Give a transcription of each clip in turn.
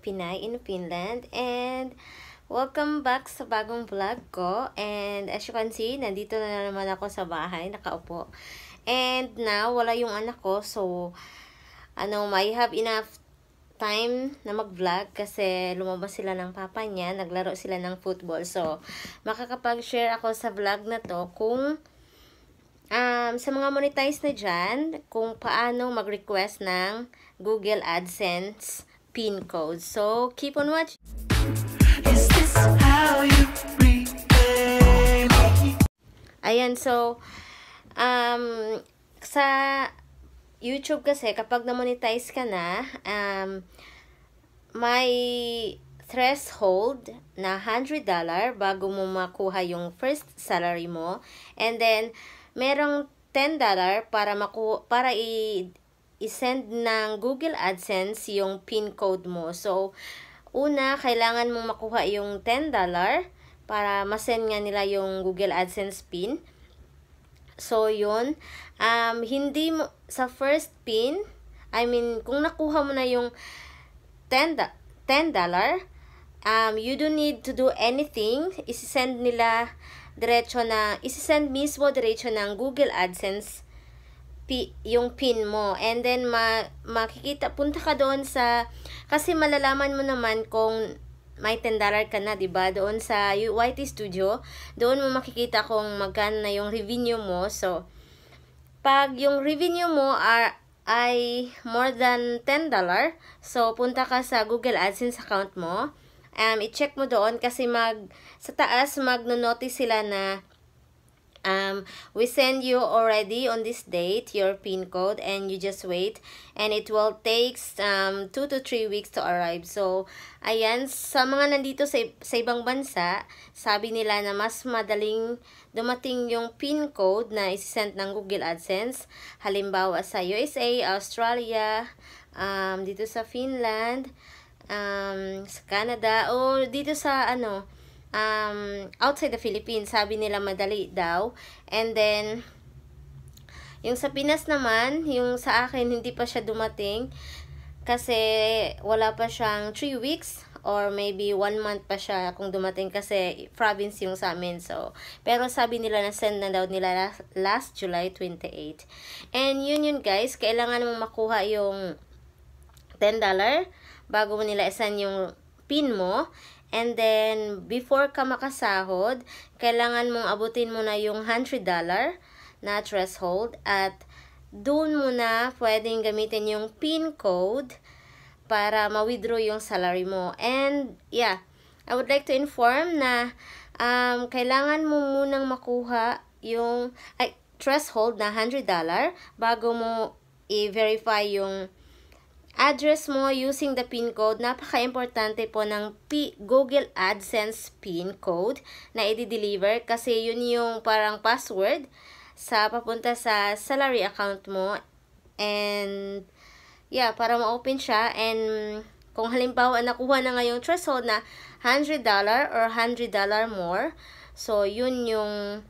Pinay in Finland. And welcome back sa bagong vlog ko. And as you can see, nandito na naman ako sa bahay, nakaupo. And now, wala yung anak ko. So, ano, I have enough time na mag-vlog kasi lumabas sila ng papa niya, naglaro sila ng football. So, makakapag-share ako sa vlog na to kung um, sa mga monetize na dyan, kung paano mag-request ng Google AdSense pin code. So keep on watching. Ayan, so, um, sa YouTube kasi, kapag na-monetize ka na, um, may threshold na $100 bago mo makuha yung first salary mo. And then, merong $10 para, maku para i i-send ng Google AdSense yung pin code mo. So, una, kailangan mong makuha yung $10 para masend nga nila yung Google AdSense pin. So, yun. Um, hindi mo, sa first pin, I mean, kung nakuha mo na yung $10, $10 um, you don't need to do anything. Isisend nila diretso na, isisend mismo diretso ng Google AdSense pi, yung pin mo. And then, ma, makikita, punta ka doon sa, kasi malalaman mo naman kung may tendarar ka na, ba diba? Doon sa YT Studio, doon mo makikita kung magkano na yung revenue mo. So, pag yung revenue mo are, ay more than $10, so punta ka sa Google AdSense account mo, um, i-check mo doon kasi mag, sa taas, magno-notice sila na um, we send you already on this date your pin code and you just wait and it will takes um, 2 to 3 weeks to arrive so ayan sa mga nandito sa, sa ibang bansa sabi nila na mas madaling dumating yung pin code na isisend ng Google AdSense halimbawa sa USA, Australia um, dito sa Finland um, sa Canada o dito sa ano um, outside the Philippines. Sabi nila madali daw. And then, yung sa Pinas naman, yung sa akin, hindi pa siya dumating. Kasi wala pa siyang 3 weeks or maybe 1 month pa siya kung dumating kasi province yung sa amin. So, pero sabi nila na send na daw nila last, last July 28. And yun yun guys, kailangan mong makuha yung $10 bago mo nila isan yung pin mo. And then, before ka makasahod, kailangan mong abutin muna yung $100 na threshold at doon muna pwedeng gamitin yung PIN code para ma-withdraw yung salary mo. And, yeah, I would like to inform na um, kailangan mo munang makuha yung ay, threshold na $100 bago mo i-verify yung address mo using the PIN code. Napaka-importante po ng P Google AdSense PIN code na i-deliver kasi yun yung parang password sa papunta sa salary account mo. And, yeah, para ma-open siya. And, kung halimbawa nakuha na ngayong threshold na $100 or $100 more, so yun yung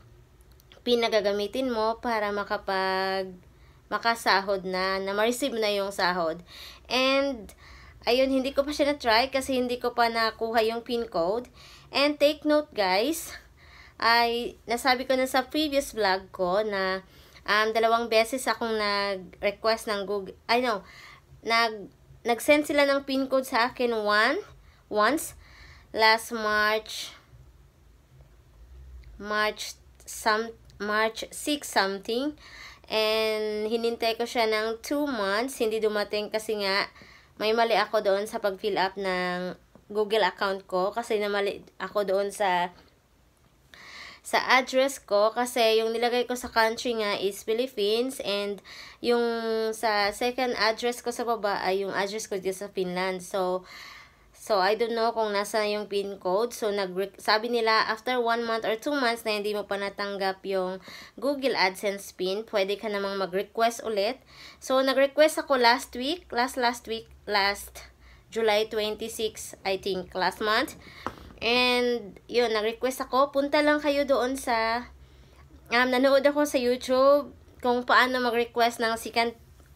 pinagagamitin mo para makapag makasahod na, na ma-receive na yung sahod. And, ayun, hindi ko pa siya na-try kasi hindi ko pa nakuha yung pin code. And take note guys, ay nasabi ko na sa previous vlog ko na um, dalawang beses akong nag-request ng Google, I know, nag, nag-send sila ng pin code sa akin one, once, last March, March some March 6 something And hinintay ko siya ng 2 months. Hindi dumating kasi nga may mali ako doon sa pag-fill up ng Google account ko. Kasi namali ako doon sa sa address ko kasi yung nilagay ko sa country nga is Philippines and yung sa second address ko sa baba ay yung address ko dito sa Finland. So, So, I don't know kung nasa yung PIN code. So, nag sabi nila, after 1 month or 2 months na hindi mo pa natanggap yung Google AdSense PIN, pwede ka namang mag-request ulit. So, nag-request ako last week, last last week, last July 26, I think, last month. And, yun, nag-request ako. Punta lang kayo doon sa, um, nanood ako sa YouTube kung paano mag-request ng second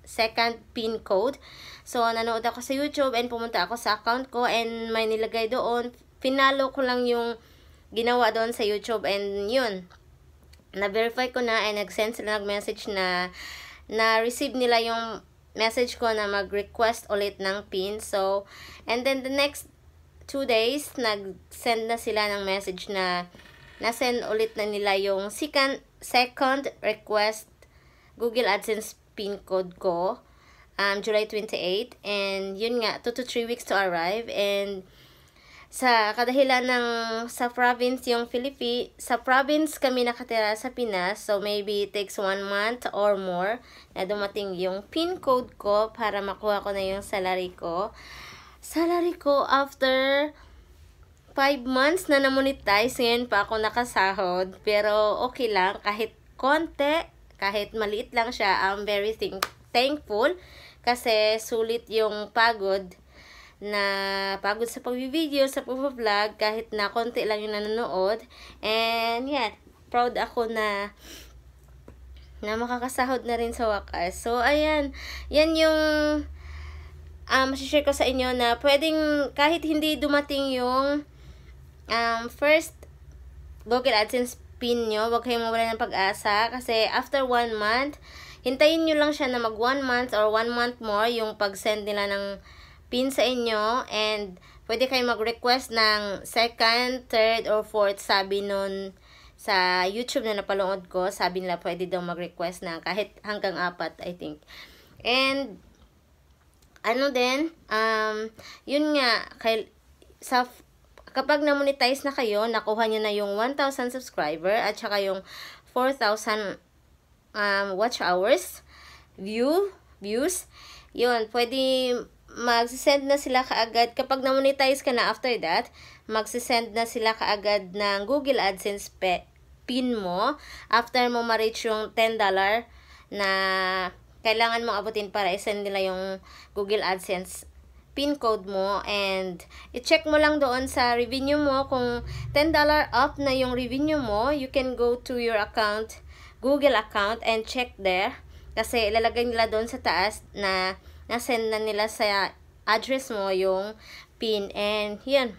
second pin code. So, nanood ako sa YouTube and pumunta ako sa account ko and may nilagay doon. Pinalo ko lang yung ginawa doon sa YouTube and yun. Na-verify ko na and nag-send sila nag-message na na-receive nila yung message ko na mag-request ulit ng pin. So, and then the next two days, nag-send na sila ng message na na-send ulit na nila yung second, second request Google AdSense pin code ko um, July 28 and yun nga 2 to 3 weeks to arrive and sa kadahilan ng sa province yung Philippines, sa province kami nakatira sa Pinas, so maybe it takes 1 month or more na dumating yung pin code ko para makuha ko na yung salary ko. Salary ko after 5 months na namonetize, ngayon pa ako nakasahod, pero okay lang kahit konti kahit maliit lang siya, I'm very thank thankful kasi sulit yung pagod na pagod sa pag-video, sa pag-vlog, kahit na konti lang yung nanonood. And yeah, proud ako na na makakasahod na rin sa wakas. So, ayan. Yan yung um, share ko sa inyo na pwedeng kahit hindi dumating yung um, first Google AdSense pin nyo. Huwag kayong mawala ng pag-asa kasi after one month, hintayin nyo lang siya na mag one month or one month more yung pag-send nila ng pin sa inyo and pwede kayong mag-request ng second, third, or fourth sabi nun sa YouTube na napalungod ko, sabi nila pwede daw mag-request ng kahit hanggang apat, I think. And, ano din, um, yun nga, kay, sa Kapag na-monetize na kayo, nakuha nyo na yung 1,000 subscriber at saka yung 4,000 um, watch hours, view, views, yun, pwede mag-send na sila kaagad. Kapag na-monetize ka na after that, mag-send na sila kaagad ng Google AdSense pe, pin mo after mo ma-reach yung $10 na kailangan mong abutin para isend nila yung Google AdSense PIN code mo and i-check mo lang doon sa revenue mo kung $10 up na yung revenue mo, you can go to your account, Google account and check there kasi ilalagay nila doon sa taas na na-send na nila sa address mo yung PIN and yun.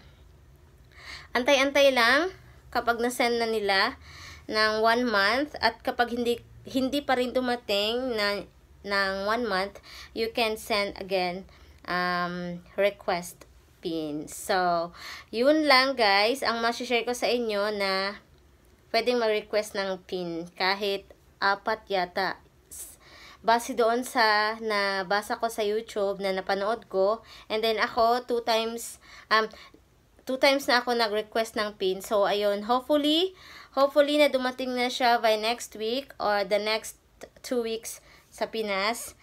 Antay-antay lang kapag na-send na nila ng 1 month at kapag hindi hindi pa rin dumating na ng 1 month, you can send again um, request pin. So, yun lang guys, ang masishare ko sa inyo na pwedeng mag-request ng pin kahit apat yata. Base doon sa nabasa ko sa YouTube na napanood ko. And then ako, two times, um, two times na ako nag-request ng pin. So, ayun, hopefully, hopefully na dumating na siya by next week or the next two weeks sa Pinas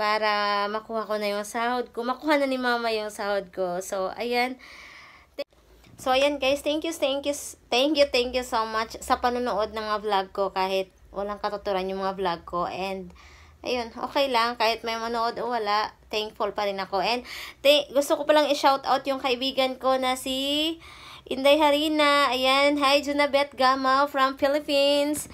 para makuha ko na yung sahod ko. Makuha na ni mama yung sahod ko. So, ayan. So, ayan guys. Thank you, thank you, thank you, thank you so much sa panonood ng mga vlog ko kahit walang katuturan yung mga vlog ko. And, ayun, okay lang. Kahit may manood o wala, thankful pa rin ako. And, gusto ko palang i-shout out yung kaibigan ko na si Inday Harina. Ayan, hi Junabeth Gama from Philippines.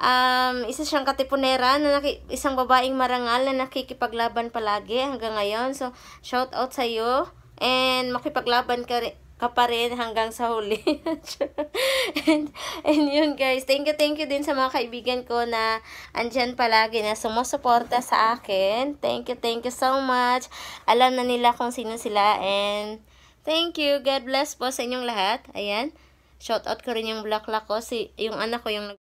Um, isa siyang katipunera na naki, isang babaeng marangal na nakikipaglaban palagi hanggang ngayon. So, shout out sa iyo and makipaglaban ka ka pa rin hanggang sa huli. and, and yun guys, thank you, thank you din sa mga kaibigan ko na andyan palagi na sumusuporta sa akin. Thank you, thank you so much. Alam na nila kung sino sila and thank you. God bless po sa inyong lahat. Ayan. Shout out ko rin yung black ko, si, yung anak ko yung